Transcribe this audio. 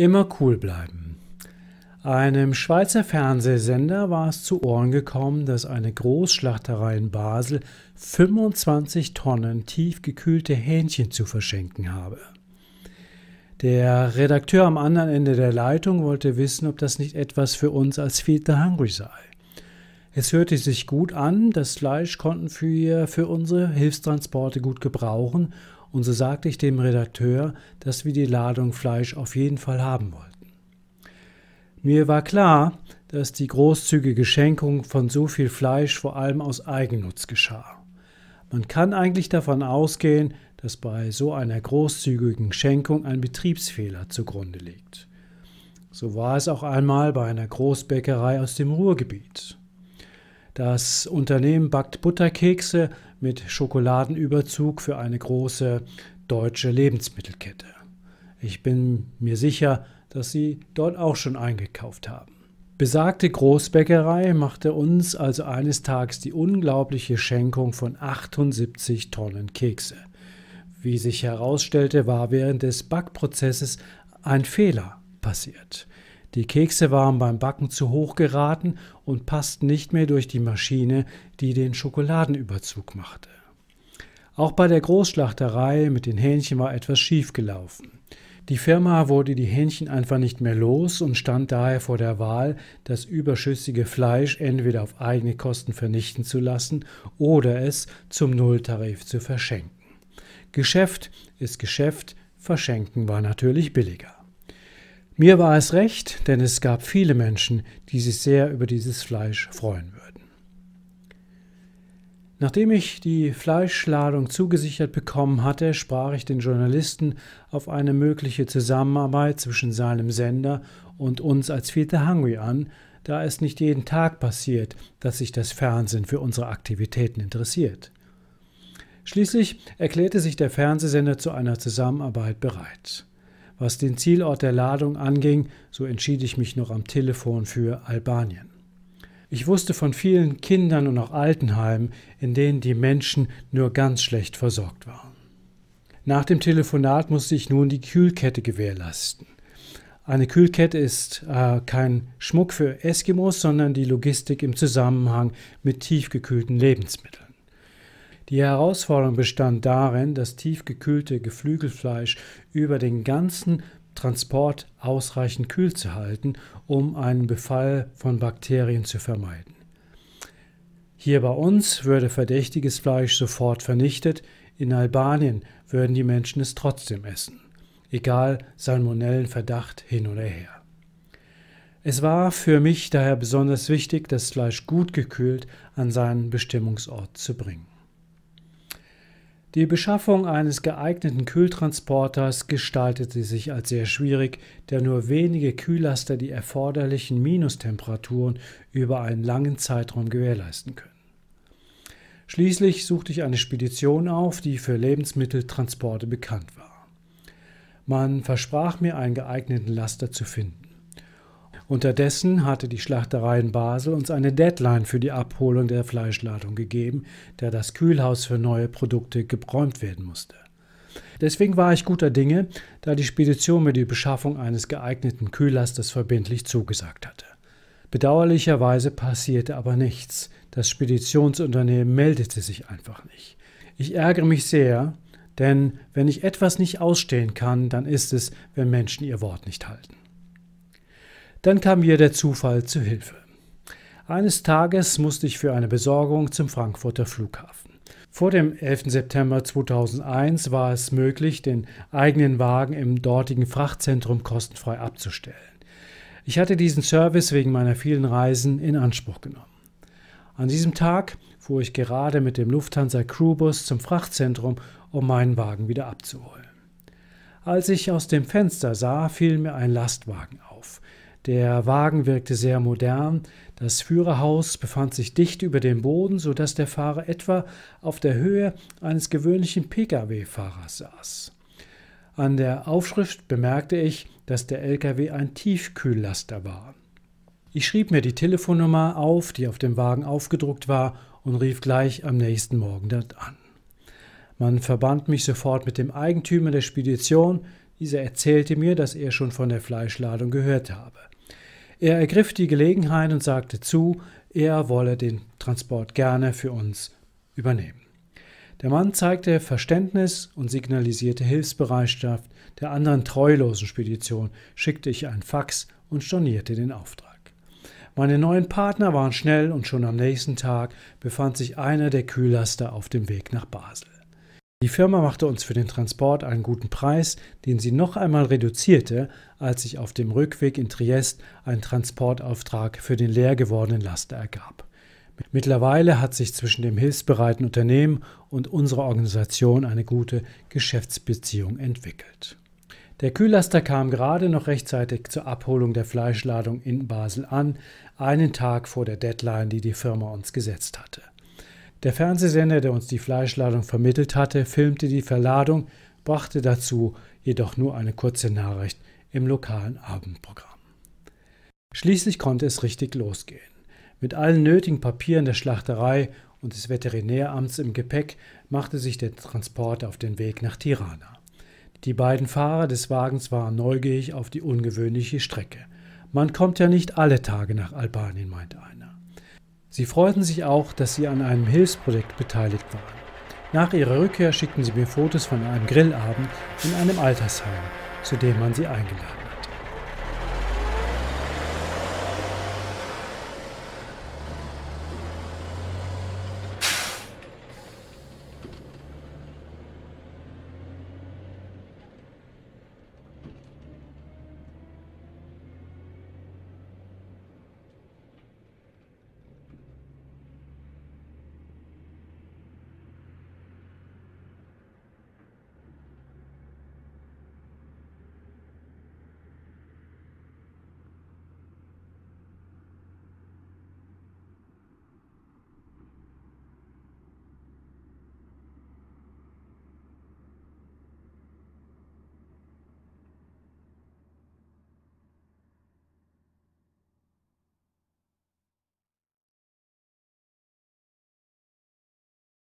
Immer cool bleiben. Einem Schweizer Fernsehsender war es zu Ohren gekommen, dass eine Großschlachterei in Basel 25 Tonnen tiefgekühlte Hähnchen zu verschenken habe. Der Redakteur am anderen Ende der Leitung wollte wissen, ob das nicht etwas für uns als Feed the Hungry sei. Es hörte sich gut an, das Fleisch konnten wir für unsere Hilfstransporte gut gebrauchen und so sagte ich dem Redakteur, dass wir die Ladung Fleisch auf jeden Fall haben wollten. Mir war klar, dass die großzügige Schenkung von so viel Fleisch vor allem aus Eigennutz geschah. Man kann eigentlich davon ausgehen, dass bei so einer großzügigen Schenkung ein Betriebsfehler zugrunde liegt. So war es auch einmal bei einer Großbäckerei aus dem Ruhrgebiet. Das Unternehmen backt Butterkekse mit Schokoladenüberzug für eine große deutsche Lebensmittelkette. Ich bin mir sicher, dass Sie dort auch schon eingekauft haben. Besagte Großbäckerei machte uns also eines Tages die unglaubliche Schenkung von 78 Tonnen Kekse. Wie sich herausstellte, war während des Backprozesses ein Fehler passiert. Die Kekse waren beim Backen zu hoch geraten und passten nicht mehr durch die Maschine, die den Schokoladenüberzug machte. Auch bei der Großschlachterei mit den Hähnchen war etwas schief gelaufen. Die Firma wurde die Hähnchen einfach nicht mehr los und stand daher vor der Wahl, das überschüssige Fleisch entweder auf eigene Kosten vernichten zu lassen oder es zum Nulltarif zu verschenken. Geschäft ist Geschäft, verschenken war natürlich billiger. Mir war es recht, denn es gab viele Menschen, die sich sehr über dieses Fleisch freuen würden. Nachdem ich die Fleischladung zugesichert bekommen hatte, sprach ich den Journalisten auf eine mögliche Zusammenarbeit zwischen seinem Sender und uns als Vierte Hungry an, da es nicht jeden Tag passiert, dass sich das Fernsehen für unsere Aktivitäten interessiert. Schließlich erklärte sich der Fernsehsender zu einer Zusammenarbeit bereit. Was den Zielort der Ladung anging, so entschied ich mich noch am Telefon für Albanien. Ich wusste von vielen Kindern und auch Altenheimen, in denen die Menschen nur ganz schlecht versorgt waren. Nach dem Telefonat musste ich nun die Kühlkette gewährleisten. Eine Kühlkette ist äh, kein Schmuck für Eskimos, sondern die Logistik im Zusammenhang mit tiefgekühlten Lebensmitteln. Die Herausforderung bestand darin, das tiefgekühlte Geflügelfleisch über den ganzen Transport ausreichend kühl zu halten, um einen Befall von Bakterien zu vermeiden. Hier bei uns würde verdächtiges Fleisch sofort vernichtet, in Albanien würden die Menschen es trotzdem essen, egal Salmonellenverdacht hin oder her. Es war für mich daher besonders wichtig, das Fleisch gut gekühlt an seinen Bestimmungsort zu bringen. Die Beschaffung eines geeigneten Kühltransporters gestaltete sich als sehr schwierig, da nur wenige Kühllaster die erforderlichen Minustemperaturen über einen langen Zeitraum gewährleisten können. Schließlich suchte ich eine Spedition auf, die für Lebensmitteltransporte bekannt war. Man versprach mir, einen geeigneten Laster zu finden. Unterdessen hatte die Schlachterei in Basel uns eine Deadline für die Abholung der Fleischladung gegeben, da das Kühlhaus für neue Produkte gebräumt werden musste. Deswegen war ich guter Dinge, da die Spedition mir die Beschaffung eines geeigneten Kühllasters verbindlich zugesagt hatte. Bedauerlicherweise passierte aber nichts. Das Speditionsunternehmen meldete sich einfach nicht. Ich ärgere mich sehr, denn wenn ich etwas nicht ausstehen kann, dann ist es, wenn Menschen ihr Wort nicht halten. Dann kam mir der Zufall zu Hilfe. Eines Tages musste ich für eine Besorgung zum Frankfurter Flughafen. Vor dem 11. September 2001 war es möglich, den eigenen Wagen im dortigen Frachtzentrum kostenfrei abzustellen. Ich hatte diesen Service wegen meiner vielen Reisen in Anspruch genommen. An diesem Tag fuhr ich gerade mit dem Lufthansa Crewbus zum Frachtzentrum, um meinen Wagen wieder abzuholen. Als ich aus dem Fenster sah, fiel mir ein Lastwagen auf. Der Wagen wirkte sehr modern, das Führerhaus befand sich dicht über dem Boden, sodass der Fahrer etwa auf der Höhe eines gewöhnlichen Pkw-Fahrers saß. An der Aufschrift bemerkte ich, dass der LKW ein Tiefkühllaster war. Ich schrieb mir die Telefonnummer auf, die auf dem Wagen aufgedruckt war, und rief gleich am nächsten Morgen dort an. Man verband mich sofort mit dem Eigentümer der Spedition, dieser erzählte mir, dass er schon von der Fleischladung gehört habe. Er ergriff die Gelegenheit und sagte zu, er wolle den Transport gerne für uns übernehmen. Der Mann zeigte Verständnis und signalisierte Hilfsbereitschaft der anderen treulosen Spedition, schickte ich ein Fax und stornierte den Auftrag. Meine neuen Partner waren schnell und schon am nächsten Tag befand sich einer der Kühllaster auf dem Weg nach Basel. Die Firma machte uns für den Transport einen guten Preis, den sie noch einmal reduzierte, als sich auf dem Rückweg in Triest ein Transportauftrag für den leer gewordenen Laster ergab. Mittlerweile hat sich zwischen dem hilfsbereiten Unternehmen und unserer Organisation eine gute Geschäftsbeziehung entwickelt. Der Kühllaster kam gerade noch rechtzeitig zur Abholung der Fleischladung in Basel an, einen Tag vor der Deadline, die die Firma uns gesetzt hatte. Der Fernsehsender, der uns die Fleischladung vermittelt hatte, filmte die Verladung, brachte dazu jedoch nur eine kurze Nachricht im lokalen Abendprogramm. Schließlich konnte es richtig losgehen. Mit allen nötigen Papieren der Schlachterei und des Veterinäramts im Gepäck machte sich der Transport auf den Weg nach Tirana. Die beiden Fahrer des Wagens waren neugierig auf die ungewöhnliche Strecke. Man kommt ja nicht alle Tage nach Albanien, meint einer. Sie freuten sich auch, dass sie an einem Hilfsprojekt beteiligt waren. Nach ihrer Rückkehr schickten sie mir Fotos von einem Grillabend in einem Altersheim, zu dem man sie eingeladen